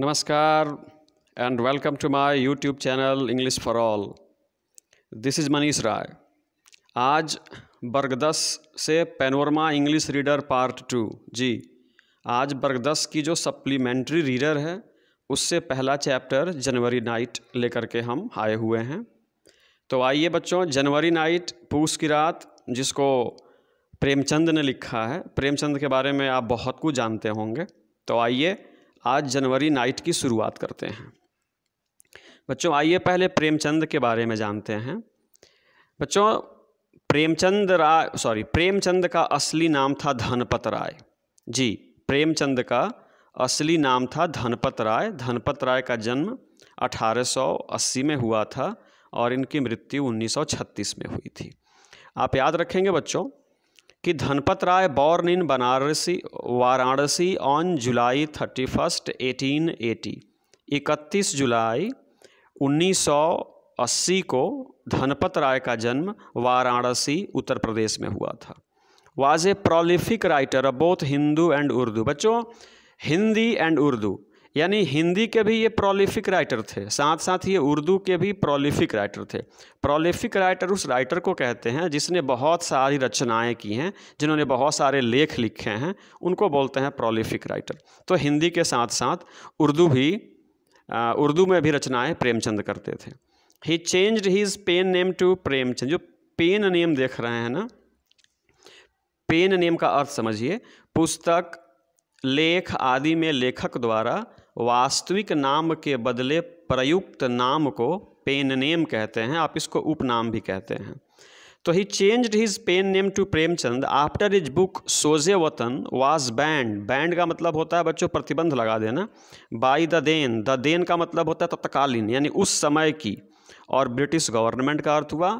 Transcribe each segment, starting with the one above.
नमस्कार and welcome to my YouTube channel English for all this is Manish Rai आज बर्गदस से panorama English reader part two जी आज बर्गदस की जो सप्लीमेंट्री रीडर है उससे पहला चैप्टर जनवरी नाइट लेकर के हम आए हुए हैं तो आइए बच्चों जनवरी नाइट पूस की रात जिसको प्रेमचंद ने लिखा है प्रेमचंद के बारे में आप बहुत कुछ जानते होंगे तो आइए आज जनवरी नाइट की शुरुआत करते हैं बच्चों आइए पहले प्रेमचंद के बारे में जानते हैं बच्चों प्रेमचंद राय सॉरी प्रेमचंद का असली नाम था धनपत राय जी प्रेमचंद का असली नाम था धनपत राय धनपत राय का जन्म 1880 में हुआ था और इनकी मृत्यु 1936 में हुई थी आप याद रखेंगे बच्चों कि धनपत राय बॉर्न इन बनारसी Varanasi on July thirty first eighteen eighty इकतीस जुलाई उन्नीस सौ अस्सी को धनपत राय का जन्म वाराणसी उत्तर प्रदेश में हुआ था वाज ए प्रोलिफिक राइटर अब बोथ हिंदू एंड उर्दू बच्चों हिंदी एंड उर्दू यानी हिंदी के भी ये प्रोलिफिक राइटर थे साथ साथ ये उर्दू के भी प्रोलिफिक राइटर थे प्रोलिफिक राइटर उस राइटर को कहते हैं जिसने बहुत सारी रचनाएं की हैं जिन्होंने बहुत सारे लेख लिखे हैं उनको बोलते हैं प्रोलिफिक राइटर तो हिंदी के साथ साथ उर्दू भी उर्दू में भी रचनाएँ प्रेमचंद करते थे he change his pen name to Premchand जो पेन नेम देख रहे हैं ना पेन नेम का अर्थ समझिए पुस्तक लेख आदि में लेखक द्वारा वास्तविक नाम के बदले प्रयुक्त नाम को पेन नेम कहते हैं आप इसको उपनाम भी कहते हैं तो he changed his pen name to Premchand after his book Soze Watan was band band का मतलब होता है बच्चों प्रतिबंध लगा देना by the then the then का मतलब होता है तत्कालीन यानी उस समय की और ब्रिटिश गवर्नमेंट का अर्थ हुआ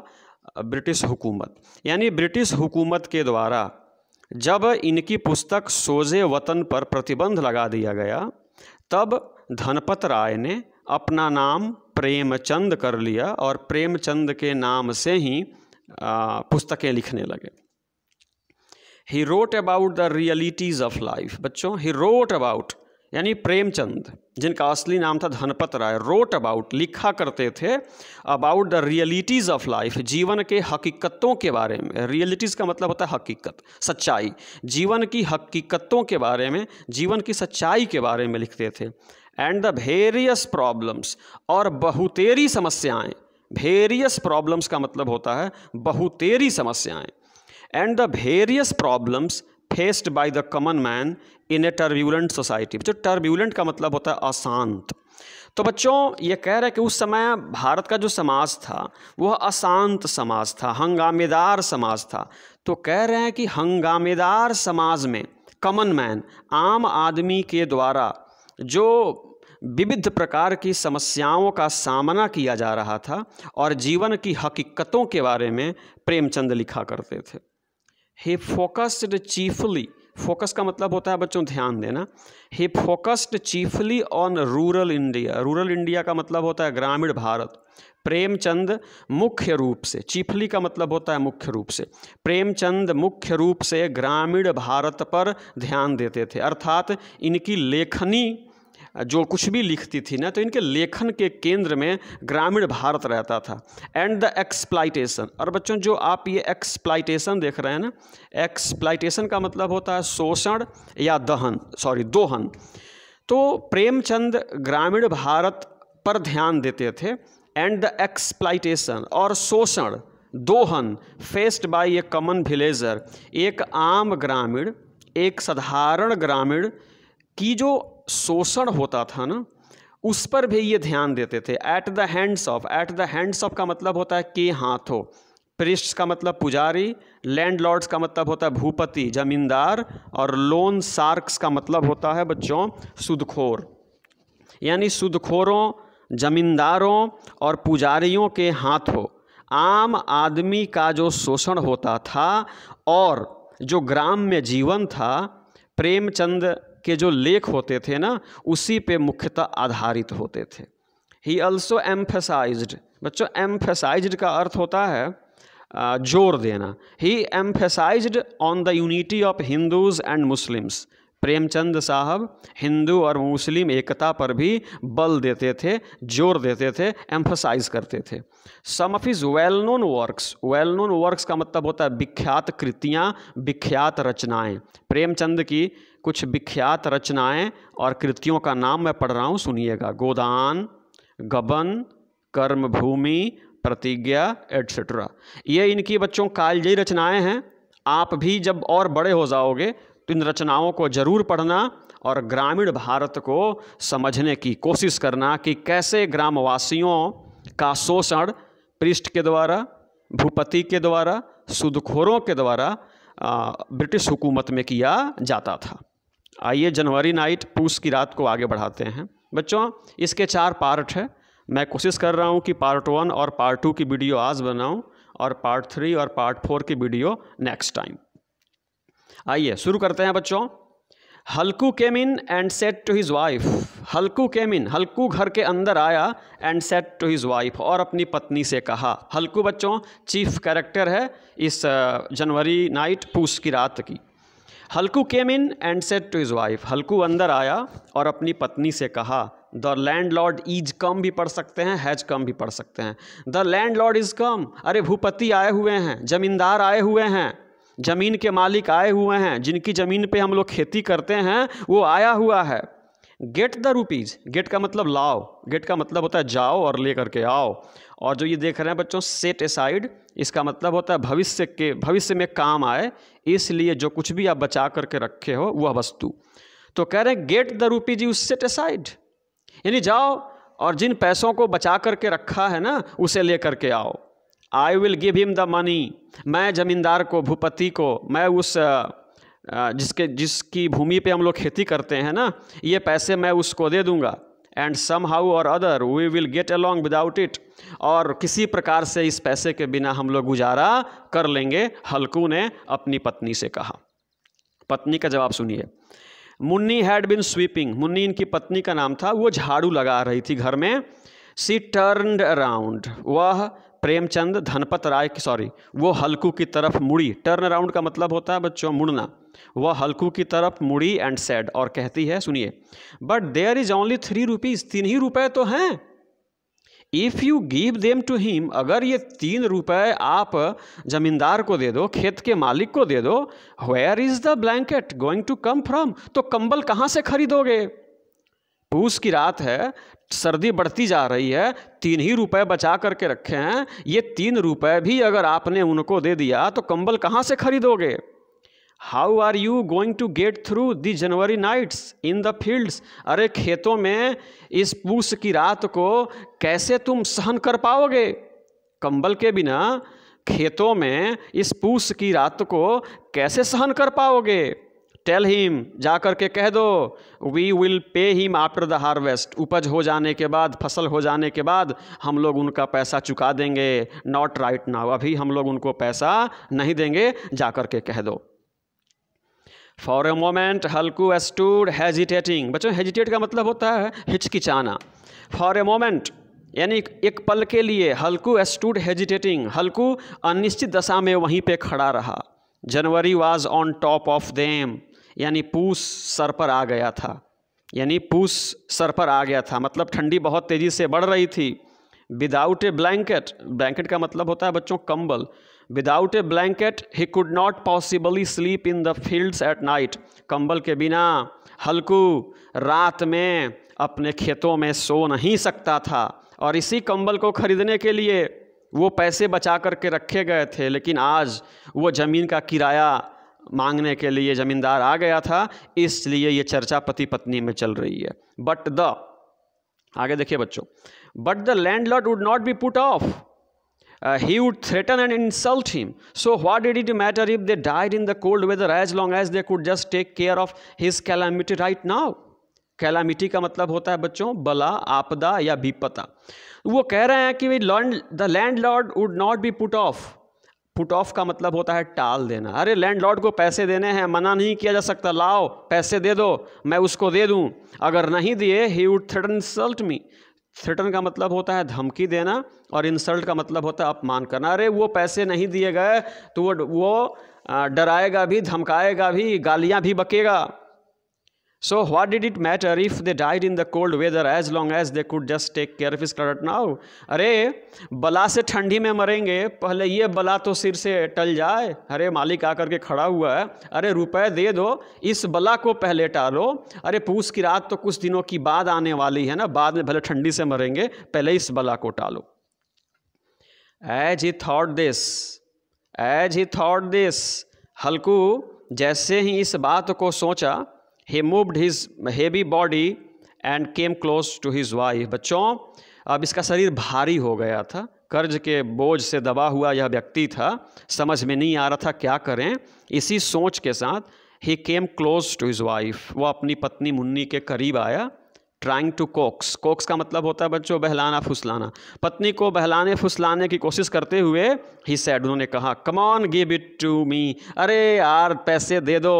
ब्रिटिश हुकूमत यानी ब्रिटिश हुकूमत के द्वारा जब इनकी पुस्तक सोजे वतन पर प्रतिबंध लगा दिया गया तब धनपत राय ने अपना नाम प्रेमचंद कर लिया और प्रेमचंद के नाम से ही पुस्तकें लिखने लगे he wrote about the realities of life बच्चों ही रोट अबाउट यानी प्रेमचंद जिनका असली नाम था धनपत राय रोट अबाउट लिखा करते थे about the realities of life जीवन के हकीकतों के बारे में रियलिटीज़ का मतलब होता है हकीकत सच्चाई जीवन की हकीकतों के बारे में जीवन की सच्चाई के बारे में लिखते थे एंड द भेरियस प्रॉब्लम्स और बहुतेरी समस्याएं भेरियस प्रॉब्लम्स का मतलब होता है बहुतेरी समस्याएं and the various problems faced by the common man in a turbulent society बच्चों टर्ब्यूलेंट का मतलब होता है अशांत तो बच्चों ये कह रहे हैं कि उस समय भारत का जो समाज था वह अशांत समाज था हंगामेदार समाज था तो कह रहे हैं कि हंगामेदार समाज में कॉमन मैन आम आदमी के द्वारा जो विविध प्रकार की समस्याओं का सामना किया जा रहा था और जीवन की हकीकतों के बारे में प्रेमचंद लिखा करते थे ही फोकस्ड चीफली फोकस का मतलब होता है बच्चों ध्यान देना he focused chiefly on rural India rural India का मतलब होता है ग्रामीण भारत प्रेमचंद मुख्य रूप से चीफली का मतलब होता है मुख्य रूप से प्रेमचंद मुख्य रूप से ग्रामीण भारत पर ध्यान देते थे अर्थात इनकी लेखनी जो कुछ भी लिखती थी ना तो इनके लेखन के केंद्र में ग्रामीण भारत रहता था एंड द एक्सप्लाइटेशन और बच्चों जो आप ये एक्सप्लाइटेशन देख रहे हैं ना एक्सप्लाइटेशन का मतलब होता है शोषण या दहन सॉरी दोहन तो प्रेमचंद ग्रामीण भारत पर ध्यान देते थे एंड द एक्सप्लाइटेशन और शोषण दोहन faced by a common villager एक आम ग्रामीण एक साधारण ग्रामीण कि जो शोषण होता था ना उस पर भी ये ध्यान देते थे at the hands of at the hands of का मतलब होता है कि हाथों प्रिस्ट का मतलब पुजारी लैंड लॉर्ड्स का मतलब होता है भूपति जमींदार और लोन सार्क्स का मतलब होता है बच्चों सुदखोर यानी सुदखोरों जमींदारों और पुजारियों के हाथों आम आदमी का जो शोषण होता था और जो ग्राम में जीवन था प्रेमचंद के जो लेख होते थे ना उसी पे मुख्यतः आधारित होते थे ही ऑल्सो एम्फेसाइज्ड बच्चों एम्फेसाइज्ड का अर्थ होता है जोर देना he emphasized on the unity of Hindus and Muslims Premchand Sahab हिंदू और मुस्लिम एकता पर भी बल देते थे जोर देते थे एम्फोसाइज करते थे some of his well known works well known works का मतलब होता है विख्यात कृतियाँ विख्यात रचनाएँ प्रेमचंद की कुछ विख्यात रचनाएँ और कृतियों का नाम मैं पढ़ रहा हूँ सुनिएगा गोदान गबन कर्मभूमि प्रतिज्ञा एट्सेट्रा ये इनकी बच्चों कालजयी रचनाएँ हैं आप भी जब और बड़े हो जाओगे तो इन रचनाओं को जरूर पढ़ना और ग्रामीण भारत को समझने की कोशिश करना कि कैसे ग्रामवासियों का शोषण पृष्ठ के द्वारा भूपति के द्वारा सुदखोरों के द्वारा ब्रिटिश हुकूमत में किया जाता था आइए जनवरी नाइट पूस की रात को आगे बढ़ाते हैं बच्चों इसके चार पार्ट है मैं कोशिश कर रहा हूँ कि पार्ट वन और पार्ट टू की वीडियो आज बनाऊँ और पार्ट थ्री और पार्ट फोर की वीडियो नेक्स्ट टाइम आइए शुरू करते हैं बच्चों Halku came in and said to his wife Halku came in Halku घर के अंदर आया and said to his wife और अपनी पत्नी से कहा हल्कू बच्चों चीफ कैरेक्टर है इस जनवरी नाइट पूछ की रात की Halku came in and said to his wife Halku अंदर आया और अपनी पत्नी से कहा the landlord is come भी पढ़ सकते हैं हैज कम भी पढ़ सकते हैं the landlord is come अरे भूपति आए हुए हैं जमींदार आए हुए हैं ज़मीन के मालिक आए हुए हैं जिनकी ज़मीन पे हम लोग खेती करते हैं वो आया हुआ है गेट द रुपीज़ गेट का मतलब लाओ गेट का मतलब होता है जाओ और ले करके आओ और जो ये देख रहे हैं बच्चों सेट असाइड इसका मतलब होता है भविष्य के भविष्य में काम आए इसलिए जो कुछ भी आप बचा करके रखे हो वह वस्तु तो कह रहे हैं get the rupees you set aside यानी जाओ और जिन पैसों को बचा करके रखा है ना उसे ले करके आओ I will give him the money मैं ज़मींदार को भूपति को मैं उस जिसके जिसकी भूमि पे हम लोग खेती करते हैं ना ये पैसे मैं उसको दे दूंगा and somehow or other we will get along without it और किसी प्रकार से इस पैसे के बिना हम लोग गुजारा कर लेंगे हल्कू ने अपनी पत्नी से कहा पत्नी का जवाब सुनिए Munni had been sweeping Munni इनकी पत्नी का नाम था वो झाड़ू लगा रही थी घर में सी टर्नड अराउंड वह प्रेमचंद धनपत राय की सॉरी वो हल्कू की तरफ मुड़ी टर्न अराउंड का मतलब होता है बच्चों मुड़ना वह हल्कू की तरफ मुड़ी एंड सेड और कहती है सुनिए but there is only three rupees तीन ही रुपए तो हैं if you give them to him अगर ये तीन रुपए आप जमींदार को दे दो खेत के मालिक को दे दो where is the blanket going to come from तो कंबल कहाँ से खरीदोगे पूछ की रात है सर्दी बढ़ती जा रही है तीन ही रुपए बचा करके रखे हैं ये तीन रुपए भी अगर आपने उनको दे दिया तो कंबल कहाँ से खरीदोगे how are you going to get through the January nights in the fields अरे खेतों में इस पूस की रात को कैसे तुम सहन कर पाओगे कंबल के बिना खेतों में इस पूस की रात को कैसे सहन कर पाओगे टेल हिम जा कर के कह दो we will pay him after the harvest उपज हो जाने के बाद फसल हो जाने के बाद हम लोग उनका पैसा चुका देंगे नॉट राइट नाउ अभी हम लोग उनको पैसा नहीं देंगे जा कर के कह दो फॉर ए मोमेंट हल्कू एस्टूड हैजिटेटिंग बच्चों हेजिटेट का मतलब होता है हिचकिचाना फॉर ए मोमेंट यानी एक पल के लिए हल्कू एस्टूड हेजिटेटिंग हल्कू अनिश्चित दशा में वहीं पे खड़ा रहा January was on top of them यानी पूस सर पर आ गया था यानी पूस सर पर आ गया था मतलब ठंडी बहुत तेज़ी से बढ़ रही थी विदाउट ए ब्लैंकेट ब्लैंकेट का मतलब होता है बच्चों कंबल without a blanket he could not possibly sleep in the fields at night कंबल के बिना हल्कू रात में अपने खेतों में सो नहीं सकता था और इसी कंबल को खरीदने के लिए वो पैसे बचा करके रखे गए थे लेकिन आज वो ज़मीन का किराया मांगने के लिए ज़मींदार आ गया था इसलिए ये चर्चा पति पत्नी में चल रही है बट द आगे देखिए बच्चों but the landlord would not be put off he would threaten and insult him so what did it matter if they died in the cold weather as long as they could just take care of his calamity right now calamity का मतलब होता है बच्चों बला आपदा या विपता वो कह रहे हैं कि the landlord would not be put off put off का मतलब होता है टाल देना अरे लैंडलॉर्ड को पैसे देने हैं मना नहीं किया जा सकता लाओ पैसे दे दो मैं उसको दे दूं अगर नहीं दिए he would threaten insult me threaten का मतलब होता है धमकी देना और इंसल्ट का मतलब होता है अपमान करना अरे वो पैसे नहीं दिए गए तो वो वो डराएगा भी धमकाएगा भी गालियाँ भी बकेगा So what did it matter if they died in the cold weather as long as they could just take care of his credit now? अरे बला से ठंडी में मरेंगे पहले ये बला तो सिर से टल जाए अरे मालिक आकर के खड़ा हुआ है अरे रुपए दे दो इस बला को पहले टालो अरे पूस की रात तो कुछ दिनों की बाद आने वाली है ना बाद में भले ठंडी से मरेंगे पहले इस बला को टालो as he thought this as he thought this Halku जैसे ही इस बात को सोचा he moved his heavy body and came close to his wife बच्चों अब इसका शरीर भारी हो गया था कर्ज के बोझ से दबा हुआ यह व्यक्ति था समझ में नहीं आ रहा था क्या करें इसी सोच के साथ he came close to his wife वो अपनी पत्नी मुन्नी के करीब आया ट्राइंग टू कोक्स कोक्स का मतलब होता है बच्चों बहलाना फुसलाना पत्नी को बहलाने फुसलाने की कोशिश करते हुए ही सैड उन्होंने कहा come on give it to me अरे यार पैसे दे दो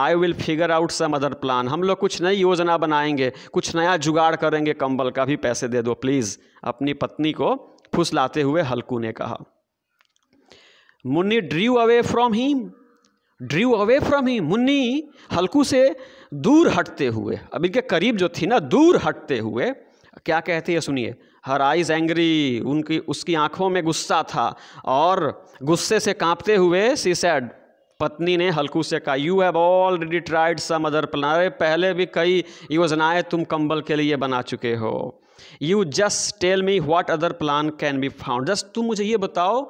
I will figure out some other plan हम लोग कुछ नई योजना बनाएंगे कुछ नया जुगाड़ करेंगे कंबल का भी पैसे दे दो प्लीज़ अपनी पत्नी को फुसलाते हुए हल्कू ने कहा Munni drew away from him drew away from him Munni Halku से दूर हटते हुए अब इनके करीब जो थी ना दूर हटते हुए क्या कहती है सुनिए हर आइज एंग्री उनकी उसकी आंखों में गुस्सा था और गुस्से से कांपते हुए सी सैड पत्नी ने हल्कू से कहा you have already tried some other plan अरे पहले भी कई योजनाएं तुम कंबल के लिए बना चुके हो you just tell me what other plan can be found just तुम मुझे ये बताओ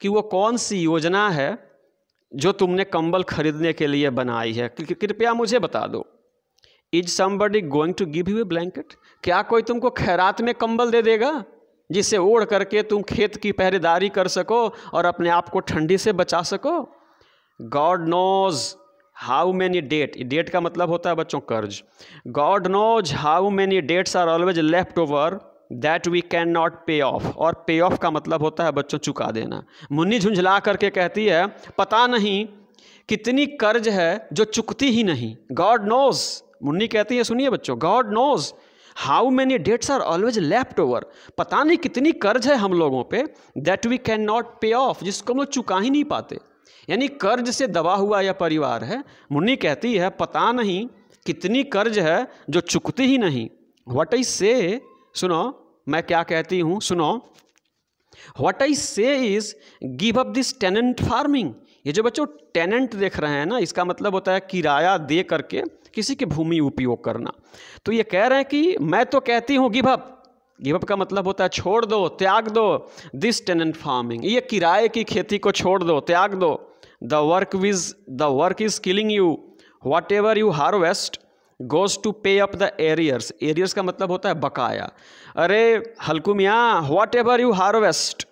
कि वो कौन सी योजना है जो तुमने कंबल खरीदने के लिए बनाई है कृपया मुझे बता दो is somebody going to give you a blanket क्या कोई तुमको खैरात में कंबल दे देगा जिसे ओढ़ करके तुम खेत की पहरेदारी कर सको और अपने आप को ठंडी से बचा सको God knows how many debt debt का मतलब होता है बच्चों कर्ज God knows how many debts are always left over that we can not pay off और पे ऑफ का मतलब होता है बच्चों चुका देना मुन्नी झुंझला करके कहती है पता नहीं कितनी कर्ज है जो चुकती ही नहीं गॉड नोज मुन्नी कहती है सुनिए बच्चों God knows how many debts are always left over पता नहीं कितनी कर्ज है हम लोगों पे that we can not pay off जिसको हम लोग चुका ही नहीं पाते यानी कर्ज से दबा हुआ यह परिवार है मुन्नी कहती है पता नहीं कितनी कर्ज है जो चुकती ही नहीं वट आई से सुनो मैं क्या कहती हूँ सुनो what I say is give up this tenant farming ये जो बच्चों टेनेंट देख रहे हैं ना इसका मतलब होता है किराया दे करके किसी की भूमि उपयोग करना तो ये कह रहे हैं कि मैं तो कहती हूँ गिव गिभप गिवअप का मतलब होता है छोड़ दो त्याग दो दिस टेनेंट फार्मिंग ये किराए की खेती को छोड़ दो त्याग दो the work which the work is killing you whatever you harvest goes to pay up the arrears arrears का मतलब होता है बकाया अरे हल्कू मियाँ वाट एवर यू हार्वेस्ट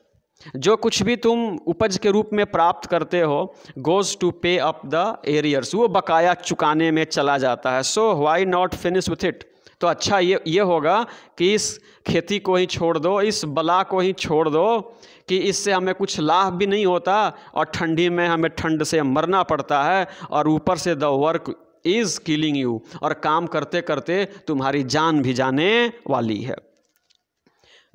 जो कुछ भी तुम उपज के रूप में प्राप्त करते हो goes to pay up the arrears वो बकाया चुकाने में चला जाता है so why not finish with it तो अच्छा ये ये होगा कि इस खेती को ही छोड़ दो इस बला को ही छोड़ दो कि इससे हमें कुछ लाभ भी नहीं होता और ठंडी में हमें ठंड से मरना पड़ता है और ऊपर से the work is killing you और काम करते करते तुम्हारी जान भी जाने वाली है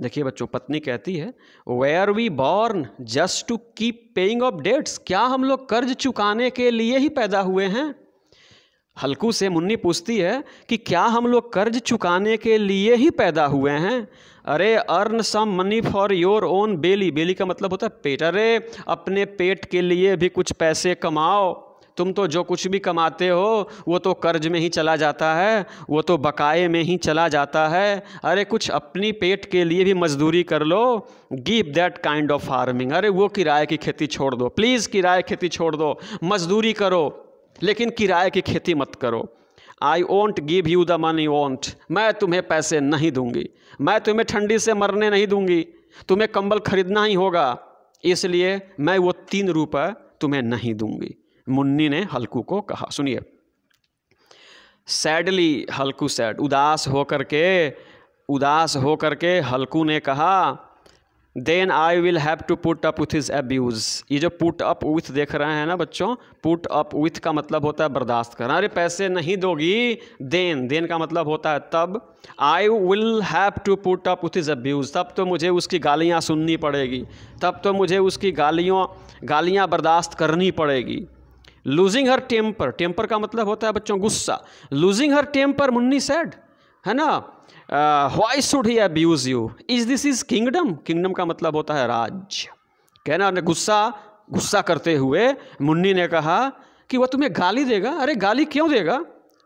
देखिए बच्चों पत्नी कहती है were we born just to keep paying off debts क्या हम लोग कर्ज चुकाने के लिए ही पैदा हुए हैं हल्कू से मुन्नी पूछती है कि क्या हम लोग कर्ज चुकाने के लिए ही पैदा हुए हैं अरे earn some money for your own belly belly का मतलब होता है पेट अरे अपने पेट के लिए भी कुछ पैसे कमाओ तुम तो जो कुछ भी कमाते हो वो तो कर्ज में ही चला जाता है वो तो बकाए में ही चला जाता है अरे कुछ अपनी पेट के लिए भी मजदूरी कर लो give that kind of farming अरे वो किराए की खेती छोड़ दो प्लीज़ किराए खेती छोड़ दो मजदूरी करो लेकिन किराए की खेती मत करो I won't give you the money won't मैं तुम्हें पैसे नहीं दूंगी मैं तुम्हें ठंडी से मरने नहीं दूंगी तुम्हें कंबल खरीदना ही होगा इसलिए मैं वो तीन रुपये तुम्हें नहीं दूंगी मुन्नी ने हल्कू को कहा सुनिए सैडली हल्कू सैड उदास होकर के उदास होकर के हल्कू ने कहा then I will have to put up with his abuse ये जो पुट अप विथ देख रहे हैं ना बच्चों पुट अप विथ का मतलब होता है बर्दाश्त करना अरे पैसे नहीं दोगी देन देन का मतलब होता है तब I will have to put up with his abuse तब तो मुझे उसकी गालियाँ सुननी पड़ेगी तब तो मुझे उसकी गालियों गालियाँ बर्दाश्त करनी पड़ेगी लूजिंग हर टेम्पर टेम्पर का मतलब होता है बच्चों गुस्सा losing her temper Munni said है ना why should he abuse you is this his kingdom kingdom का मतलब होता है राज कहना ने गुस्सा गुस्सा करते हुए मुन्नी ने कहा कि वह तुम्हें गाली देगा अरे गाली क्यों देगा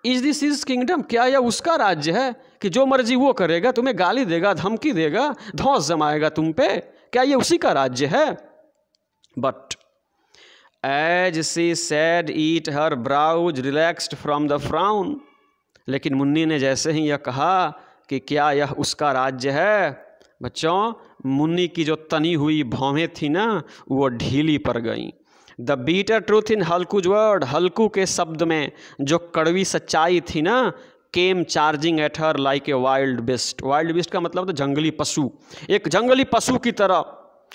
इज दिस इज किंगडम क्या यह उसका राज्य है कि जो मर्जी वो करेगा तुम्हें गाली देगा धमकी देगा धौस जमाएगा तुम पे क्या ये उसी का राज्य है but as she said it her brows relaxed from the frown लेकिन मुन्नी ने जैसे ही यह कहा कि क्या यह उसका राज्य है बच्चों मुन्नी की जो तनी हुई भौहें थी ना वो ढीली पड़ गई the bitter truth in Halku's word Halku के शब्द में जो कड़वी सच्चाई थी ना came charging at her like a wild beast wild beast का मतलब तो जंगली पशु एक जंगली पशु की तरह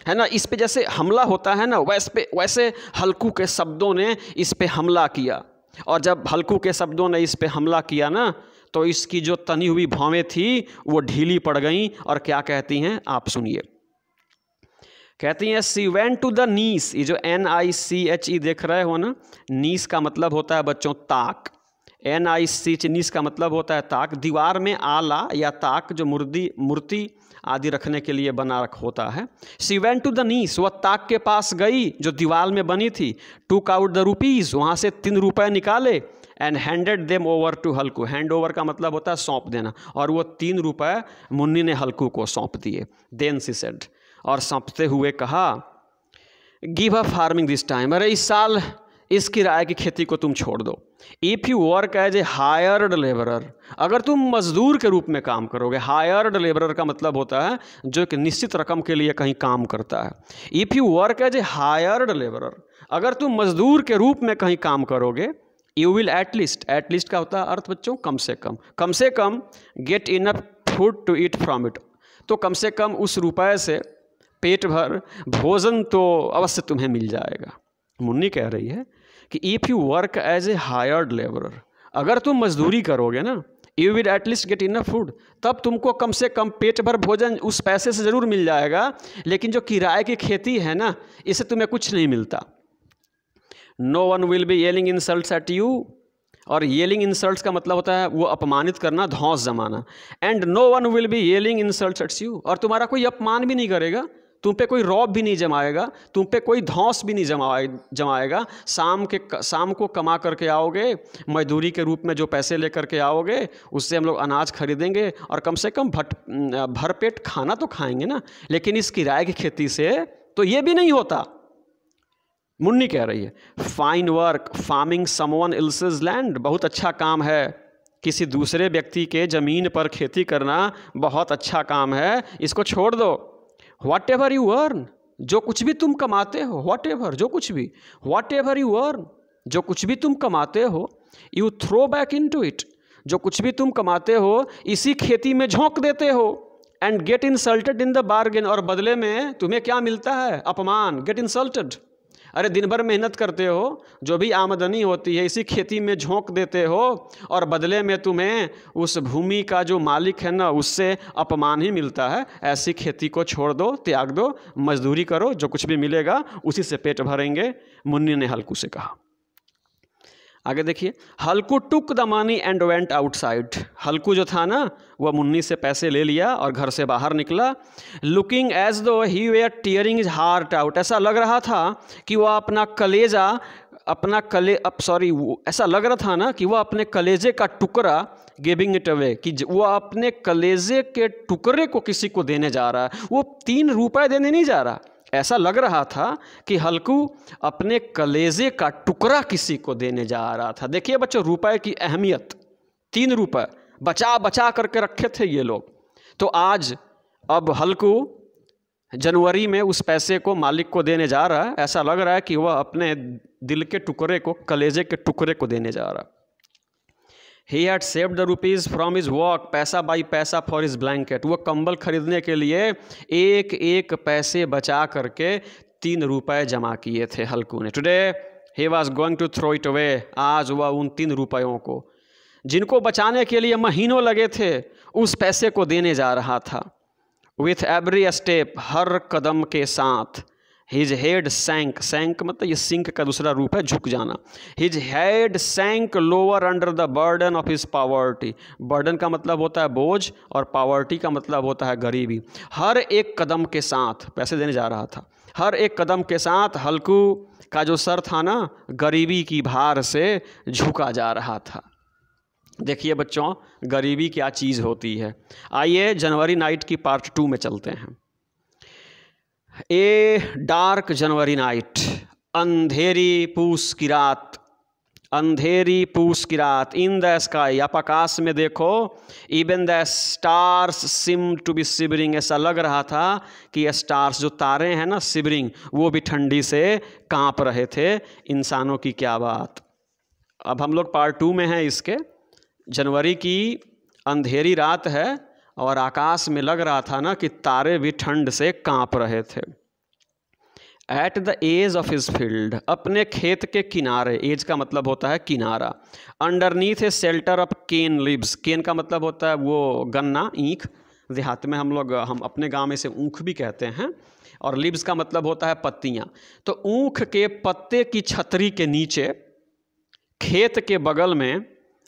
है ना इस पे जैसे हमला होता है ना वैसे पे वैसे हल्कू के शब्दों ने इस पे हमला किया और जब हल्कू के शब्दों ने इस पे हमला किया ना तो इसकी जो तनी हुई भावें थी वो ढीली पड़ गई और क्या कहती हैं आप सुनिए कहती हैं she went to the niche ये जो एन आई सी एच ई देख रहे हो ना नीस का मतलब होता है बच्चों ताक एन आई सी एच नीस का मतलब होता है ताक दीवार में आला या ताक जो मुर्दी मूर्ति आदि रखने के लिए बना रख होता है she went to the niche वह ताक के पास गई जो दीवार में बनी थी टू काउट द रुपीज़ वहाँ से तीन रुपए निकाले and handed them over to Halku hand over का मतलब होता है सौंप देना और वो तीन रुपए मुन्नी ने हल्कू को सौंप दिए देन सी सेड और सौंपते हुए कहा give up farming this time अरे इस साल इस किराए की खेती को तुम छोड़ दो if you work as a hired labourer अगर तुम मजदूर के रूप में काम करोगे हायर्ड लेबरर का मतलब होता है जो एक निश्चित रकम के लिए कहीं काम करता है if you work as a hired labourer अगर तुम मजदूर के रूप में कहीं काम करोगे you will at least at least का होता है अर्थ बच्चों कम से कम कम से कम get enough food to eat from it तो कम से कम उस रुपए से पेट भर भोजन तो अवश्य तुम्हें मिल जाएगा मुन्नी कह रही है कि if you work as a hired labourer अगर तुम मजदूरी करोगे ना you will at least get in a food तब तुमको कम से कम पेट भर भोजन उस पैसे से ज़रूर मिल जाएगा लेकिन जो किराए की खेती है ना इससे तुम्हें कुछ नहीं मिलता no one will be yelling insult at you और येलिंग इंसल्ट्स का मतलब होता है वो अपमानित करना धौस जमाना and no one will be yelling insult at you और तुम्हारा कोई अपमान भी नहीं करेगा तुम पे कोई रौब भी नहीं जमाएगा तुम पे कोई धौस भी नहीं जमाए जमाएगा शाम के शाम को कमा करके आओगे मजदूरी के रूप में जो पैसे लेकर के आओगे उससे हम लोग अनाज खरीदेंगे और कम से कम भट भरपेट खाना तो खाएंगे ना लेकिन इस किराए की खेती से तो ये भी नहीं होता मुन्नी कह रही है find work farming someone else's land बहुत अच्छा काम है किसी दूसरे व्यक्ति के ज़मीन पर खेती करना बहुत अच्छा काम है इसको छोड़ दो वॉट एवर यू अर्न जो कुछ भी तुम कमाते हो वॉट एवर जो कुछ भी वॉट एवर यू अर्न जो कुछ भी तुम कमाते हो you throw back into it जो कुछ भी तुम कमाते हो इसी खेती में झोंक देते हो and get insulted in the bargain और बदले में तुम्हें क्या मिलता है अपमान गेट इंसल्टेड अरे दिन भर मेहनत करते हो जो भी आमदनी होती है इसी खेती में झोंक देते हो और बदले में तुम्हें उस भूमि का जो मालिक है ना उससे अपमान ही मिलता है ऐसी खेती को छोड़ दो त्याग दो मजदूरी करो जो कुछ भी मिलेगा उसी से पेट भरेंगे मुन्नी ने हल्कू से कहा आगे देखिए Halku took the money and went outside Halku जो था ना वह मुन्नी से पैसे ले लिया और घर से बाहर निकला looking as though he were tearing his heart out ऐसा लग रहा था कि वह अपना कलेजा अपना कले अप सॉरी ऐसा लग रहा था ना कि वह अपने कलेजे का टुकड़ा गिविंग इट अवे कि वह अपने कलेजे के टुकड़े को किसी को देने जा रहा है वो तीन रुपए देने नहीं जा रहा ऐसा लग रहा था कि हल्कू अपने कलेजे का टुकड़ा किसी को देने जा रहा था देखिए बच्चों रुपए की अहमियत तीन रुपए बचा बचा करके रखे थे ये लोग तो आज अब हल्कू जनवरी में उस पैसे को मालिक को देने जा रहा है ऐसा लग रहा है कि वह अपने दिल के टुकड़े को कलेजे के टुकड़े को देने जा रहा है he had saved the rupees from his work paisa by paisa for his blanket वो कंबल खरीदने के लिए एक एक पैसे बचा करके तीन रुपए जमा किए थे हल्कू ने today he was going to throw it away आज वह उन तीन रुपयों को जिनको बचाने के लिए महीनों लगे थे उस पैसे को देने जा रहा था विथ एवरी स्टेप हर कदम के साथ हिज हेड सैंक सैंक मतलब ये सिंक का दूसरा रूप है झुक जाना his head sank lower under the burden of his poverty burden का मतलब होता है बोझ और पावर्टी का मतलब होता है गरीबी हर एक कदम के साथ पैसे देने जा रहा था हर एक कदम के साथ हल्कू का जो सर था ना गरीबी की भार से झुका जा रहा था देखिए बच्चों गरीबी क्या चीज़ होती है आइए जनवरी नाइट की पार्ट टू में चलते हैं ए डार्क जनवरी नाइट अंधेरी पूस की रात अंधेरी पूस की रात इन द स्काई आप आकाश में देखो even the stars seem to be shivering ऐसा लग रहा था कि स्टार्स जो तारे हैं ना सिबरिंग वो भी ठंडी से कांप रहे थे इंसानों की क्या बात अब हम लोग पार्ट टू में हैं इसके जनवरी की अंधेरी रात है और आकाश में लग रहा था ना कि तारे भी ठंड से कांप रहे थे at the edge of his field अपने खेत के किनारे एज का मतलब होता है किनारा underneath a shelter of cane leaves cane का मतलब होता है वो गन्ना ईख देहात में हम लोग हम अपने गांव में से ऊँख भी कहते हैं और लिब्स का मतलब होता है पत्तियाँ तो ऊख के पत्ते की छतरी के नीचे खेत के बगल में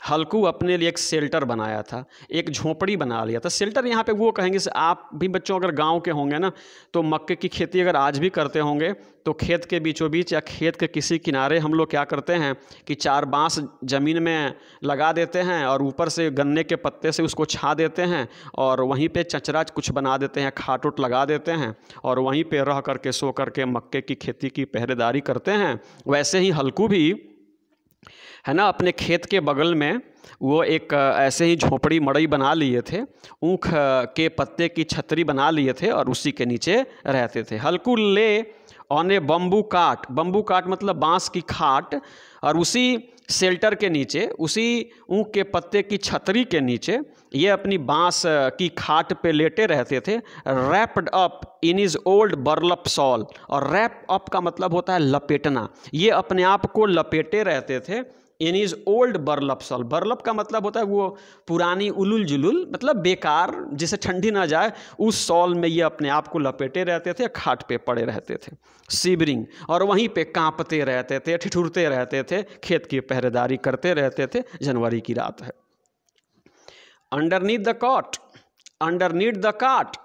हल्कू अपने लिए एक शेल्टर बनाया था एक झोपड़ी बना लिया था शेल्टर यहाँ पे वो कहेंगे आप भी बच्चों अगर गांव के होंगे ना तो मक्के की खेती अगर आज भी करते होंगे तो खेत के बीचों बीच या खेत के किसी किनारे हम लोग क्या करते हैं कि चार बांस ज़मीन में लगा देते हैं और ऊपर से गन्ने के पत्ते से उसको छा देते हैं और वहीं पर चचरा कुछ बना देते हैं खाट उट लगा देते हैं और वहीं पर रह करके सो करके मक्के की खेती की पहरेदारी करते हैं वैसे ही हल्कू भी है ना अपने खेत के बगल में वो एक ऐसे ही झोपड़ी मड़ई बना लिए थे ऊख के पत्ते की छतरी बना लिए थे और उसी के नीचे रहते थे Halku lay on a bamboo cot bamboo cot मतलब बांस की खाट और उसी शेल्टर के नीचे उसी ऊँख के पत्ते की छतरी के नीचे ये अपनी बांस की खाट पे लेटे रहते थे wrapped up in his old burlap shawl और रैप अप का मतलब होता है लपेटना ये अपने आप को लपेटे रहते थे यानी इज़ ओल्ड सॉल बर्लप का मतलब होता है वो पुरानी उलुल जुलुल मतलब बेकार जिसे ठंडी ना जाए उस सॉल में ये अपने आप को लपेटे रहते थे खाट पे पड़े रहते थे सीबरिंग और वहीं पे कांपते रहते थे ठिठुरते रहते थे खेत की पहरेदारी करते रहते थे जनवरी की रात है underneath the cot underneath the cot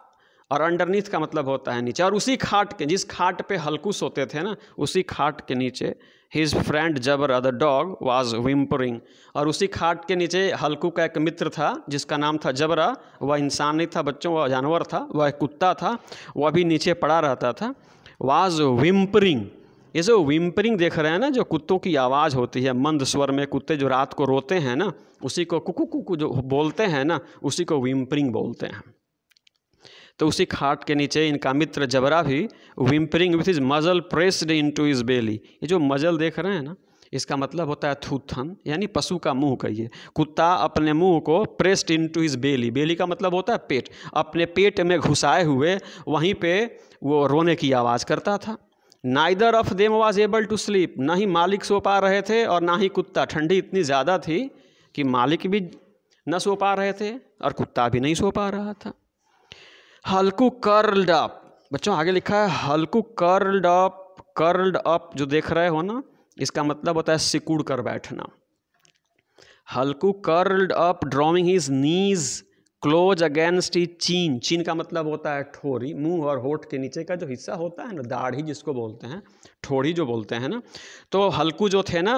और अंडरनीथ का मतलब होता है नीचे और उसी खाट के जिस खाट पे हल्कू सोते थे ना उसी खाट के नीचे his friend Jabra other dog was whimpering और उसी खाट के नीचे हल्कू का एक मित्र था जिसका नाम था जबरा वह इंसान नहीं था बच्चों वह जानवर था वह कुत्ता था वह भी नीचे पड़ा रहता था वाज विम्परिंग ये जो विम्परिंग देख रहे हैं ना जो कुत्तों की आवाज़ होती है मंद स्वर में कुत्ते जो रात को रोते हैं ना उसी को कुकू कुकू जो बोलते हैं ना उसी को विम्परिंग बोलते हैं तो उसी खाट के नीचे इनका मित्र जबरा भी whimpering with his muzzle pressed into his belly ये जो मजल देख रहे हैं ना इसका मतलब होता है थूथन यानी पशु का मुंह कहिए कुत्ता अपने मुंह को pressed into his belly belly का मतलब होता है पेट अपने पेट में घुसाए हुए वहीं पे वो रोने की आवाज़ करता था neither of them was able to sleep ना ही मालिक सो पा रहे थे और ना ही कुत्ता ठंडी इतनी ज़्यादा थी कि मालिक भी न सो पा रहे थे और कुत्ता भी नहीं सो पा रहा था हल्कू कर्ल्ड अप बच्चों आगे लिखा है Halku curled up curled up जो देख रहे हो ना इसका मतलब होता है सिकुड़ कर बैठना Halku curled up drawing his knees close against his chin chin का मतलब होता है ठोरी मुंह और होठ के नीचे का जो हिस्सा होता है ना दाढ़ी जिसको बोलते हैं ठोड़ी जो बोलते हैं ना तो हल्कू जो थे ना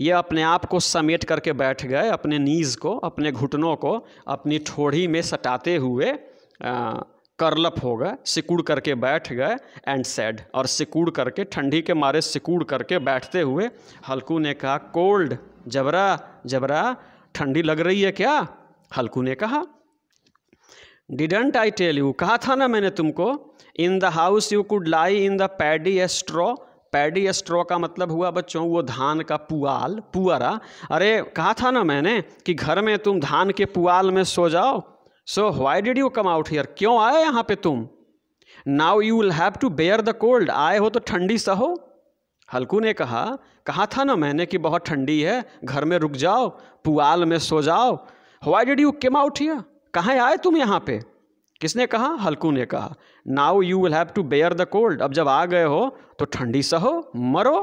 ये अपने आप को समेट करके बैठ गए अपने नीज़ को अपने घुटनों को अपनी ठोड़ी में सटाते हुए आ, करलप होगा सिकुड़ करके बैठ गए एंड सैड और सिकुड़ करके ठंडी के मारे सिकुड़ करके बैठते हुए हल्कू ने कहा कोल्ड जबरा जबरा ठंडी लग रही है क्या हल्कू ने कहा डिडेंट आई टेल यू कहा था ना मैंने तुमको in the house you could lie in the paddy a straw paddy straw का मतलब हुआ बच्चों वो धान का पुआल पुअरा अरे कहा था ना मैंने कि घर में तुम धान के पुआल में सो जाओ so why did you come out here क्यों आए यहाँ पे तुम now you will have to bear the cold आए हो तो ठंडी सहो हल्कू ने कहा कहा था ना मैंने कि बहुत ठंडी है घर में रुक जाओ पुआल में सो जाओ why did you came out here कहाँ आए तुम यहाँ पे किसने कहा हल्कू ने कहा now you will have to bear the cold अब जब आ गए हो तो ठंडी सहो मरो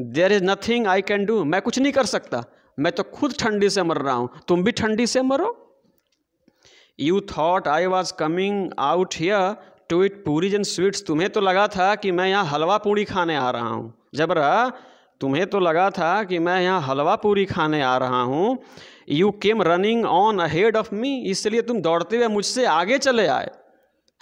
there is nothing I can do मैं कुछ नहीं कर सकता मैं तो खुद ठंडी से मर रहा हूँ तुम भी ठंडी से मरो you thought I was coming out here to eat puris and sweets तुम्हें तो लगा था कि मैं यहाँ हलवा पूरी खाने आ रहा हूँ जबरा तुम्हें तो लगा था कि मैं यहाँ हलवा पूरी खाने आ रहा हूँ you came running on ahead of me इसलिए तुम दौड़ते हुए मुझसे आगे चले आए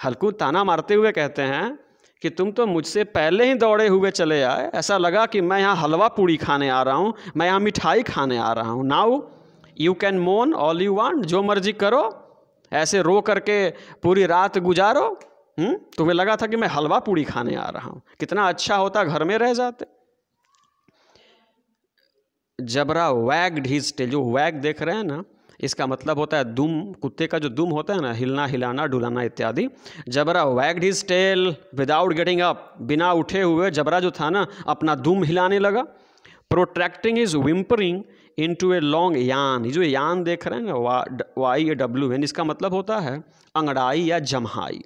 हल्कू ताना मारते हुए कहते हैं कि तुम तो मुझसे पहले ही दौड़े हुए चले आए ऐसा लगा कि मैं यहाँ हलवा पूरी खाने आ रहा हूँ मैं यहाँ मिठाई खाने आ रहा हूँ now you can moan all you want जो मर्जी करो ऐसे रो करके पूरी रात गुजारो हुँ? हम्म? तुम्हें लगा था कि मैं हलवा पूड़ी खाने आ रहा हूं कितना अच्छा होता घर में रह जाते जबरा वैग ढीज टेल जो वैग देख रहे हैं ना इसका मतलब होता है दुम कुत्ते का जो दुम होता है ना हिलना हिलाना डुलाना इत्यादि Jabra wagged his tail without getting up बिना उठे हुए जबरा जो था ना अपना दुम हिलाने लगा protracting his whimpering into a long yawn जो यान देख रहे हैं ना वा वाई ए डब्ल्यू एन इसका मतलब होता है अंगड़ाई या जमहाई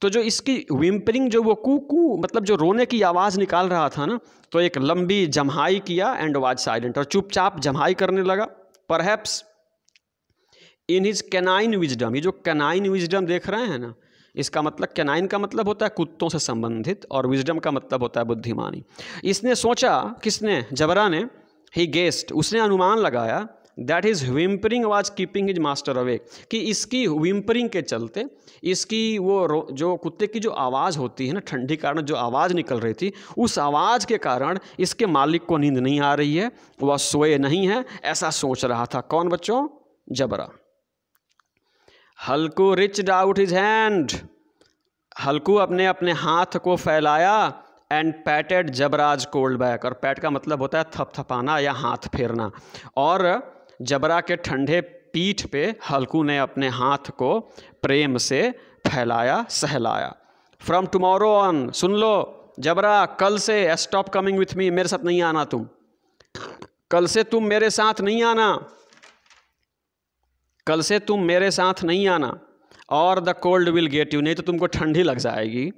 तो जो इसकी विम्परिंग जो वो कू कू मतलब जो रोने की आवाज़ निकाल रहा था ना तो एक लंबी जमहाई किया एंड वाज साइलेंट और चुपचाप जमहाई करने लगा perhaps in his canine wisdom ये जो कैनाइन विजडम देख रहे हैं ना इसका मतलब कैनाइन का मतलब होता है कुत्तों से संबंधित और विजडम का मतलब होता है बुद्धिमानी इसने सोचा किसने जबरा ने ही गेस्ट उसने अनुमान लगाया that his whimpering was keeping his master awake कि इसकी विम्परिंग के चलते इसकी वो जो कुत्ते की जो आवाज़ होती है ना ठंडी कारण जो आवाज़ निकल रही थी उस आवाज़ के कारण इसके मालिक को नींद नहीं आ रही है वह सोए नहीं है ऐसा सोच रहा था कौन बच्चों Jabra Halku reached out his hand Halku अपने अपने हाथ को फैलाया and patted Jabra's cold back और पैट का मतलब होता है थपथपाना या हाथ फेरना और जबरा के ठंडे पीठ पे हल्कू ने अपने हाथ को प्रेम से फैलाया सहलाया फ्रॉम टुमारो ऑन सुन लो जबरा कल से स्टॉप कमिंग विथ मी मेरे साथ नहीं आना तुम कल से तुम मेरे साथ नहीं आना कल से तुम मेरे साथ नहीं आना और the cold will get you नहीं तो तुमको ठंडी लग जाएगी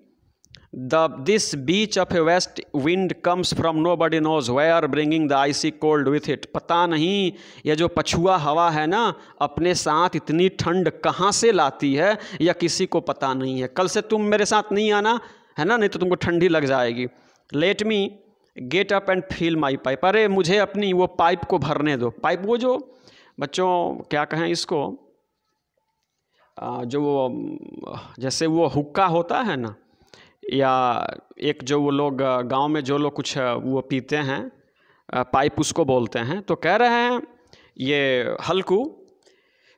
the this breeze of a west wind comes from nobody knows where bringing the icy cold with it पता नहीं यह जो पछुआ हवा है ना अपने साथ इतनी ठंड कहाँ से लाती है या किसी को पता नहीं है कल से तुम मेरे साथ नहीं आना है ना नहीं तो तुमको ठंडी लग जाएगी let me get up and fill my pipe अरे मुझे अपनी वो पाइप को भरने दो पाइप वो जो बच्चों क्या कहें इसको जो वो जैसे वो हुक्का होता है ना या एक जो वो लोग गांव में जो लोग कुछ वो पीते हैं पाइप उसको बोलते हैं तो कह रहे हैं ये हल्कू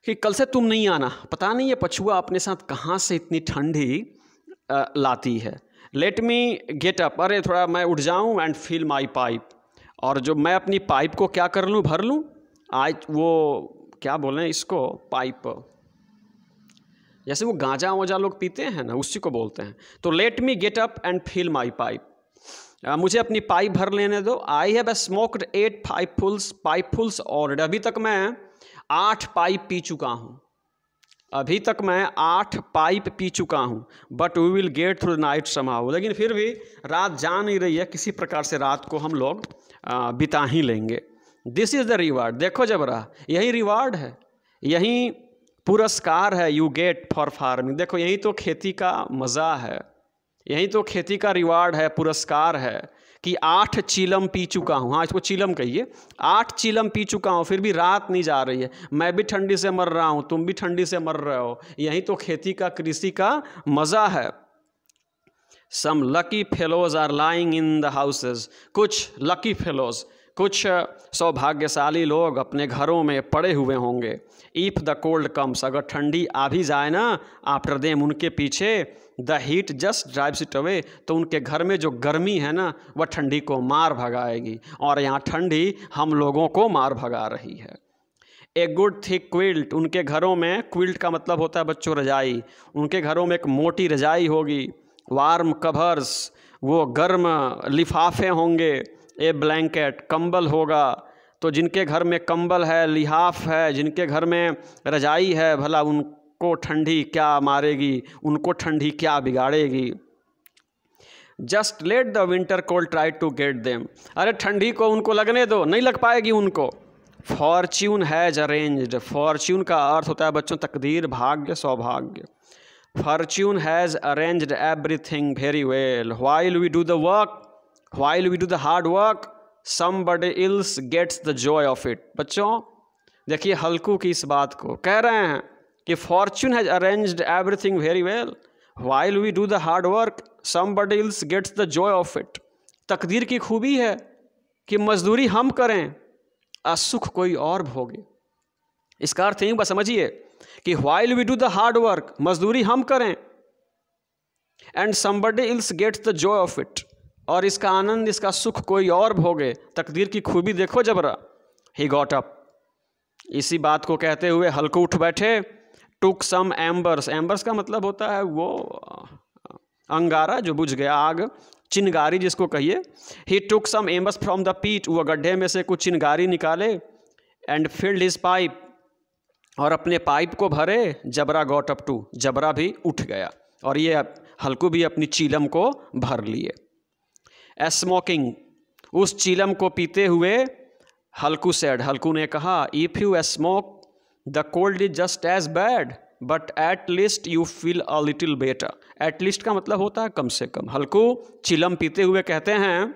कि कल से तुम नहीं आना पता नहीं ये पछुआ अपने साथ कहाँ से इतनी ठंडी लाती है लेट मी गेट अप अरे थोड़ा मैं उठ जाऊँ एंड फील माई पाइप और जो मैं अपनी पाइप को क्या कर लूँ भर लूँ आज वो क्या बोले इसको पाइप जैसे वो गांजा वाजा लोग पीते हैं ना उसी को बोलते हैं तो let me get up and fill my pipe मुझे अपनी पाइप भर लेने दो I have smoked eight pipefuls pipefuls already अभी तक मैं आठ पाइप पी चुका हूँ अभी तक मैं आठ पाइप पी चुका हूँ but we will get through night somehow लेकिन फिर भी रात जा नहीं रही है किसी प्रकार से रात को हम लोग बिता ही लेंगे दिस इज़ द रिवार्ड देखो जबरा यही रिवार्ड है यही पुरस्कार है यू गेट फॉर फार्मिंग देखो यही तो खेती का मज़ा है यही तो खेती का रिवार्ड है पुरस्कार है कि आठ चीलम पी चुका हूँ हाँ इसको चीलम कहिए आठ चीलम पी चुका हूँ फिर भी रात नहीं जा रही है मैं भी ठंडी से मर रहा हूँ तुम भी ठंडी से मर रहे हो यही तो खेती का कृषि का मज़ा है some lucky fellows are lying in the houses कुछ लकी फेलोज़ कुछ सौभाग्यशाली लोग अपने घरों में पड़े हुए होंगे इफ़ द कोल्ड कम्स अगर ठंडी आ भी जाए ना आफ्टर देम उनके पीछे the heat just drives it away तो उनके घर में जो गर्मी है ना वह ठंडी को मार भगाएगी और यहाँ ठंडी हम लोगों को मार भगा रही है ए गुड थिक क्विल्ट उनके घरों में क्विल्ट का मतलब होता है बच्चों रजाई उनके घरों में एक मोटी रजाई होगी वार्म कवर्स वो गर्म लिफाफे होंगे ए ब्लैंकेट कंबल होगा तो जिनके घर में कंबल है लिहाफ है जिनके घर में रजाई है भला उनको ठंडी क्या मारेगी उनको ठंडी क्या बिगाड़ेगी just let the winter cold try to get them अरे ठंडी को उनको लगने दो नहीं लग पाएगी उनको फॉर्च्यून हैज अरेंज्ड फॉर्च्यून का अर्थ होता है बच्चों तकदीर भाग्य सौभाग्य fortune has arranged everything very well while we do the work while we do the hard work somebody else gets the joy of it बच्चों देखिए हल्कू की इस बात को कह रहे हैं कि fortune has arranged everything very well while we do the hard work somebody else gets the joy of it तकदीर की खूबी है कि मजदूरी हम करें असुख कोई और भोगे इसका अर्थ यही समझिए कि while we do the hard work मजदूरी हम करें and somebody else gets the joy of it और इसका आनंद इसका सुख कोई और भोगे तकदीर की खूबी देखो जबरा ही गॉट अप इसी बात को कहते हुए हल्को उठ बैठे टुक सम एम्बर्स एम्बर्स का मतलब होता है वो अंगारा जो बुझ गया आग चिनगारी जिसको कहिए ही टुक सम एम्बर्स फ्रॉम द पीट वह गड्ढे में से कुछ चिनगारी निकाले एंड फिल्ड हिज पाइप और अपने पाइप को भरे Jabra got up too Jabra भी उठ गया और ये हल्कू भी अपनी चीलम को भर लिए स्मोकिंग उस चीलम को पीते हुए हल्कू सेड हल्कू ने कहा if you smoke the cold is just as bad but at least you feel a little better at least का मतलब होता है कम से कम हल्कू चिलम पीते हुए कहते हैं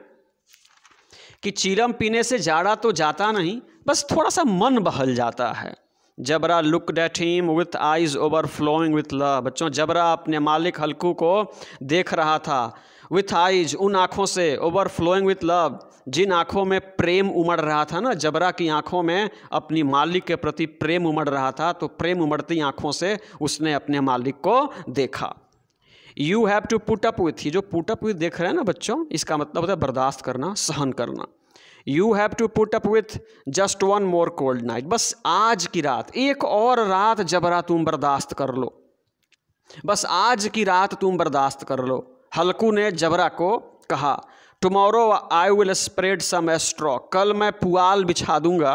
कि चिलम पीने से जाड़ा तो जाता नहीं बस थोड़ा सा मन बहल जाता है Jabra looked at him with eyes overflowing with love बच्चों जबरा अपने मालिक हल्कू को देख रहा था विथ आइज उन आँखों से ओवर फ्लोइंग विथ लव जिन आँखों में प्रेम उमड़ रहा था ना जबरा की आँखों में अपनी मालिक के प्रति प्रेम उमड़ रहा था तो प्रेम उमड़ती आँखों से उसने अपने मालिक को देखा you have to put up with he जो पुट अप विथ देख रहे हैं ना बच्चों इसका मतलब होता है बर्दाश्त करना सहन करना you have to put up with just one more cold night बस आज की रात एक और रात जबरा तुम बर्दाश्त कर लो बस आज की रात तुम बर्दाश्त कर लो हल्कू ने जबरा को कहा tomorrow I will spread some straw कल मैं पुआल बिछा दूंगा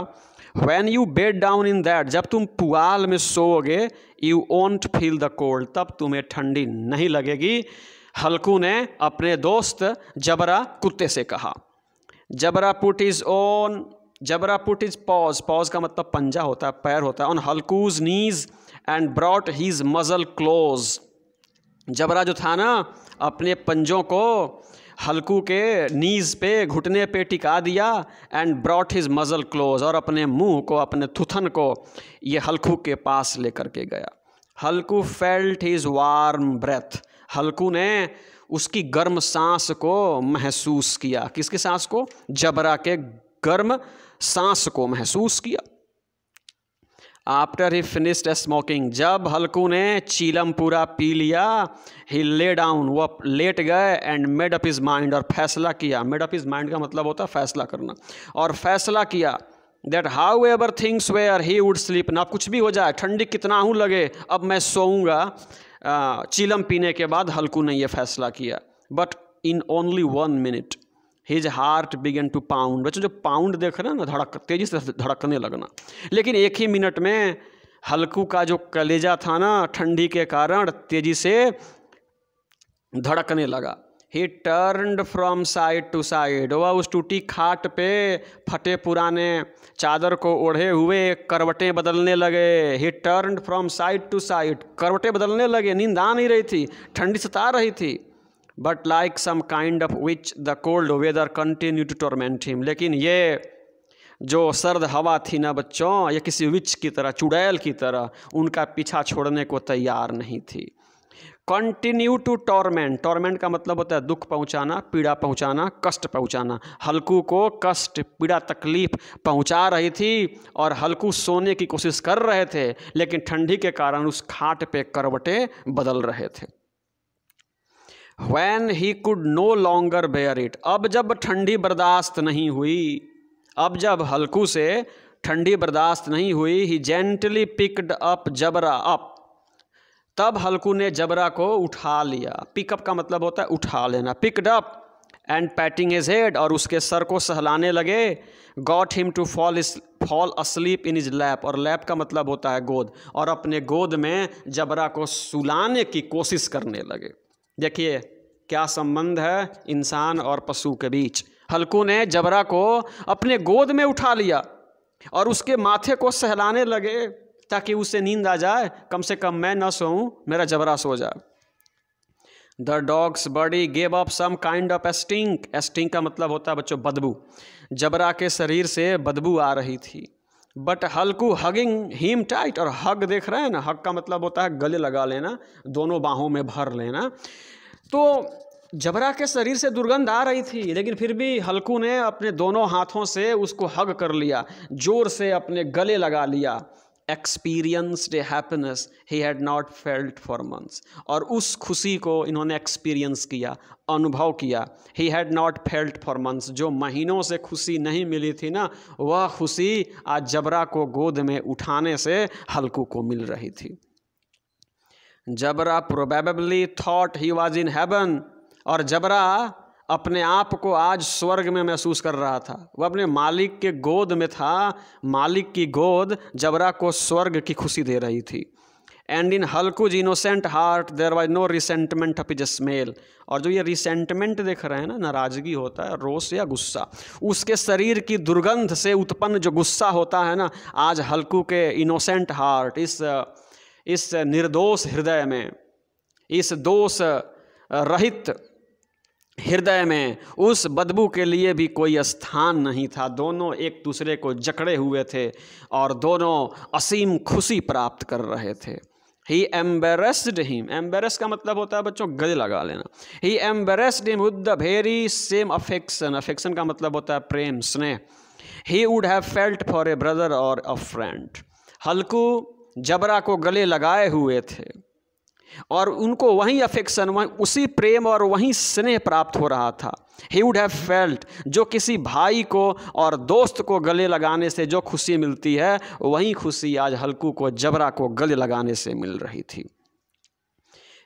when you bed down in that जब तुम पुआल में सोओगे you won't feel the cold तब तुम्हें ठंडी नहीं लगेगी हल्कू ने अपने दोस्त जबरा कुत्ते से कहा Jabra put his on Jabra put his paws paws का मतलब पंजा होता है पैर होता है on Halku's knees and brought his muzzle close Jabra जो था ना अपने पंजों को हल्कू के नीज़ पे घुटने पे टिका दिया and brought his muzzle close और अपने मुंह को अपने थुथन को ये हल्कू के पास लेकर के गया Halku felt his warm breath Halku ने उसकी गर्म सांस को महसूस किया किसकी सांस को जबरा के गर्म सांस को महसूस किया आफ्टर ही फिनिश्ड स्मोकिंग जब हल्कू ने चीलम पूरा पी लिया ही ले डाउन वह लेट गए and made up his mind और फैसला किया मेड अप इज माइंड का मतलब होता है फैसला करना और फैसला किया that however things were he would sleep ना कुछ भी हो जाए ठंडी कितना हूँ लगे अब मैं सोऊंगा चीलम पीने के बाद हल्कू ने यह फैसला किया but in only one minute his heart began to pound बच्चों जो पाउंड देख रहे हैं ना धड़क तेज़ी से धड़कने लगना लेकिन एक ही मिनट में हल्कू का जो कलेजा था ना ठंडी के कारण तेज़ी से धड़कने लगा he turn from side to side वह उस टूटी खाट पे फटे पुराने चादर को ओढ़े हुए करवटें बदलने लगे he turn from side to side करवटें बदलने लगे नींद आ नहीं रही थी ठंडी सता रही थी but like some kind of which the cold weather continue to torment him लेकिन ये जो सर्द हवा थी ना बच्चों ये किसी विच की तरह चुड़ैल की तरह उनका पीछा छोड़ने को तैयार नहीं थी कंटिन्यू टू टॉर्मेंट टॉर्मेंट का मतलब होता है दुख पहुंचाना पीड़ा पहुंचाना कष्ट पहुंचाना हल्कू को कष्ट पीड़ा तकलीफ पहुंचा रही थी और हल्कू सोने की कोशिश कर रहे थे लेकिन ठंडी के कारण उस खाट पे करवटें बदल रहे थे when he could no longer bear it अब जब ठंडी बर्दाश्त नहीं हुई अब जब हल्कू से ठंडी बर्दाश्त नहीं हुई he gently picked up Jabra up तब हल्कू ने जबरा को उठा लिया पिकअप का मतलब होता है उठा लेना picked up and patting his head और उसके सर को सहलाने लगे got him to fall is fall asleep in his lap और लैप का मतलब होता है गोद और अपने गोद में जबरा को सुलाने की कोशिश करने लगे देखिए क्या संबंध है इंसान और पशु के बीच हल्कू ने जबरा को अपने गोद में उठा लिया और उसके माथे को सहलाने लगे ताकि उसे नींद आ जाए कम से कम मैं न सोऊं मेरा जबरा सो जाए the dog's body gave up some kind of a stink a stink का मतलब होता है बच्चों बदबू जबरा के शरीर से बदबू आ रही थी but Halku hugging him tight और हग देख रहे हैं ना हग का मतलब होता है गले लगा लेना दोनों बाहों में भर लेना तो जबरा के शरीर से दुर्गंध आ रही थी लेकिन फिर भी हल्कू ने अपने दोनों हाथों से उसको हग कर लिया जोर से अपने गले लगा लिया experienced happiness he had not felt for months और उस खुशी को इन्होंने एक्सपीरियंस किया अनुभव किया he had not felt for months जो महीनों से खुशी नहीं मिली थी ना वह खुशी आज जबरा को गोद में उठाने से हल्कू को मिल रही थी Jabra probably thought he was in heaven और जबरा अपने आप को आज स्वर्ग में महसूस कर रहा था वह अपने मालिक के गोद में था मालिक की गोद जबरा को स्वर्ग की खुशी दे रही थी and in Halku's innocent heart there was no resentment of his smell और जो ये रिसेंटमेंट देख रहे हैं ना नाराजगी होता है रोस या गुस्सा उसके शरीर की दुर्गंध से उत्पन्न जो गुस्सा होता है ना आज हल्कू के इनोसेंट हार्ट इस इस निर्दोष हृदय में इस दोष रहित हृदय में उस बदबू के लिए भी कोई स्थान नहीं था दोनों एक दूसरे को जकड़े हुए थे और दोनों असीम खुशी प्राप्त कर रहे थे ही एम्बेरेस्ड हिम एम्बेरेस का मतलब होता है बच्चों गले लगा लेना he embarrassed him with the very same affection affection का मतलब होता है प्रेम स्नेह he would have felt for a brother और अ फ्रेंड हल्कू जबरा को गले लगाए हुए थे और उनको वही अफेक्शन वही उसी प्रेम और वही स्नेह प्राप्त हो रहा था ही वुड हैव फेल्ट जो किसी भाई को और दोस्त को गले लगाने से जो खुशी मिलती है वही खुशी आज हल्कू को जबरा को गले लगाने से मिल रही थी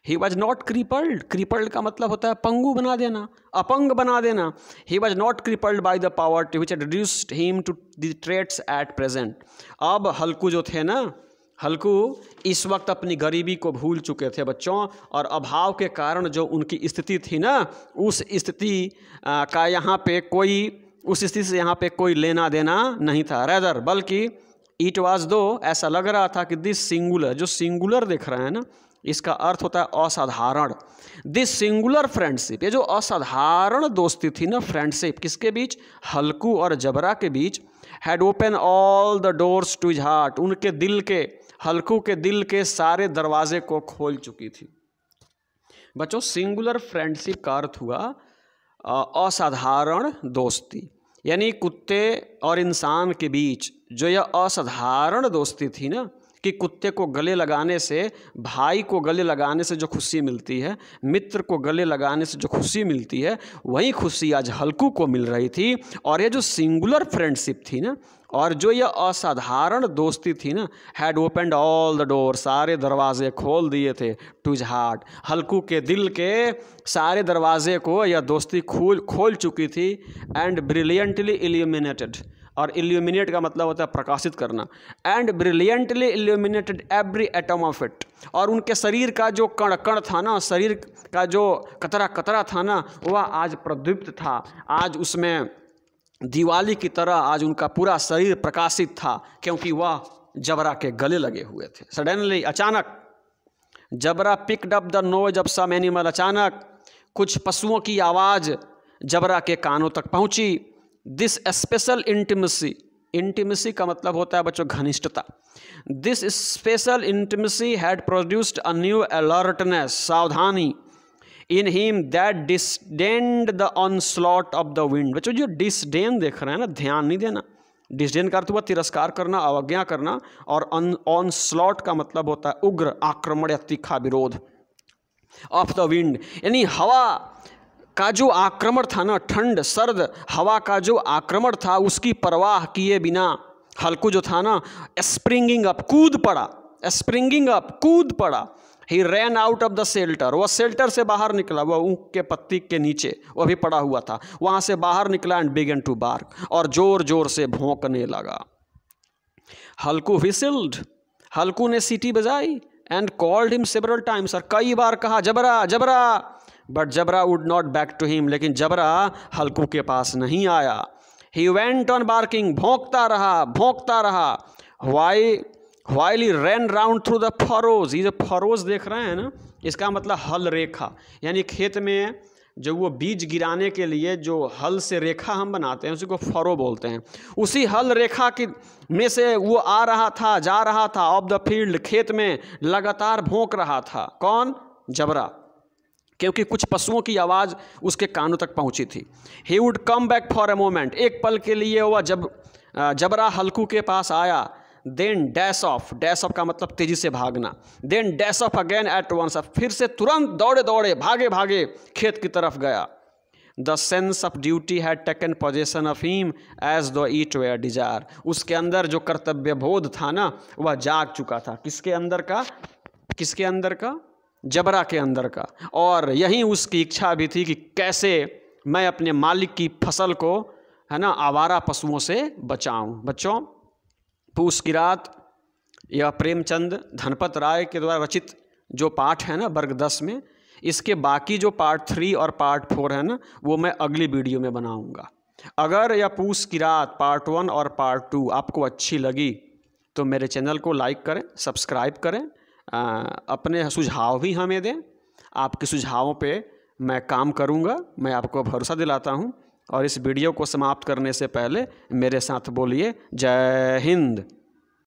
he was not crippled crippled का मतलब होता है पंगु बना देना अपंग बना देना he was not crippled by the power to which reduced him to the traits at present अब हल्कू जो थे ना हल्कू इस वक्त अपनी गरीबी को भूल चुके थे बच्चों और अभाव के कारण जो उनकी स्थिति थी ना उस स्थिति का यहाँ पे कोई उस स्थिति से यहाँ पे कोई लेना देना नहीं था रैदर बल्कि इट वाज दो ऐसा लग रहा था कि दिस सिंगुलर जो सिंगुलर देख रहे हैं ना इसका अर्थ होता है असाधारण दिस सिंगुलर फ्रेंडशिप ये जो असाधारण दोस्ती थी ना फ्रेंडशिप किसके बीच हल्कू और जबरा के बीच had open all the doors to heart उनके दिल के हल्कू के दिल के सारे दरवाजे को खोल चुकी थी बच्चों सिंगुलर फ्रेंडशिप का अर्थ हुआ असाधारण दोस्ती यानी कुत्ते और इंसान के बीच जो यह असाधारण दोस्ती थी ना कि कुत्ते को गले लगाने से भाई को गले लगाने से जो खुशी मिलती है मित्र को गले लगाने से जो खुशी मिलती है वही खुशी आज हल्कू को मिल रही थी और ये जो सिंगुलर फ्रेंडशिप थी ना और जो यह असाधारण दोस्ती थी ना had opened all the door सारे दरवाजे खोल दिए थे टूज हार्ट हल्कू के दिल के सारे दरवाजे को यह दोस्ती खोल खोल चुकी थी एंड ब्रिलियंटली इल्यूमिनेटेड और इल्यूमिनेट का मतलब होता है प्रकाशित करना and brilliantly illuminated every atom of it और उनके शरीर का जो कण कण था ना शरीर का जो कतरा कतरा था ना वह आज प्रदीप्त था आज उसमें दिवाली की तरह आज उनका पूरा शरीर प्रकाशित था क्योंकि वह जबरा के गले लगे हुए थे सडनली अचानक Jabra picked up the nose of some animal अचानक कुछ पशुओं की आवाज़ जबरा के कानों तक पहुंची दिस स्पेशल इंटीमेसी इंटीमेसी का मतलब होता है बच्चों घनिष्ठता this special intimacy had produced a new alertness सावधानी in him that disdained the onslaught of the wind बच्चों जो डिसडेन देख रहे हैं ना ध्यान नहीं देना डिसडेन का अर्थ हुआ तिरस्कार करना अवज्ञा करना और ऑन स्लॉट का मतलब होता है उग्र आक्रमण या तीखा विरोध ऑफ द विंड यानी हवा का जो आक्रमण था ना ठंड सर्द हवा का जो आक्रमण था उसकी परवाह किए बिना हल्कू जो था ना स्प्रिंगिंग अप कूद पड़ा स्प्रिंगिंग अप कूद पड़ा he ran out of the shelter वह शेल्टर से बाहर निकला वह ऊँख के पत्ती के नीचे वह भी पड़ा हुआ था वहाँ से बाहर निकला एंड बिगन टू बार्क और ज़ोर ज़ोर से भोंकने लगा हल्कू विसिल्ड हल्कू ने सीटी बजाई and called him several times और कई बार कहा Jabra Jabra but Jabra would not back to him लेकिन जबरा हल्कू के पास नहीं आया ही वेंट ऑन बार्किंग भोंकता रहा भोंकता रहा why while he ran round through the furrows ये जो फरोज देख रहे हैं ना इसका मतलब हल रेखा यानी खेत में जो वो बीज गिराने के लिए जो हल से रेखा हम बनाते हैं उसी को फरो बोलते हैं उसी हल रेखा की में से वो आ रहा था जा रहा था ऑफ द फील्ड खेत में लगातार भोंक रहा था कौन जबरा क्योंकि कुछ पशुओं की आवाज़ उसके कानों तक पहुंची थी he would come back for a moment एक पल के लिए वह जब जबरा हल्कू के पास आया then dash of dash of का मतलब तेजी से भागना then dash of again eight once of फिर से तुरंत दौड़े दौड़े भागे भागे खेत की तरफ गया the sense of duty had taken position of him as the it were desire उसके अंदर जो कर्तव्य बोध था ना वह जाग चुका था किसके अंदर का किसके अंदर का जबरा के अंदर का और यही उसकी इच्छा भी थी कि कैसे मैं अपने मालिक की फसल को है ना आवारा पशुओं से बचाऊं बच्चों पूस की रात यह प्रेमचंद धनपत राय के द्वारा रचित जो पाठ है ना वर्ग दस में इसके बाकी जो पार्ट थ्री और पार्ट फोर है ना वो मैं अगली वीडियो में बनाऊंगा अगर यह पूस की रात पार्ट वन और पार्ट टू आपको अच्छी लगी तो मेरे चैनल को लाइक करें सब्सक्राइब करें अपने सुझाव भी हमें दें आपके सुझावों पे मैं काम करूँगा मैं आपको भरोसा दिलाता हूँ और इस वीडियो को समाप्त करने से पहले मेरे साथ बोलिए जय हिंद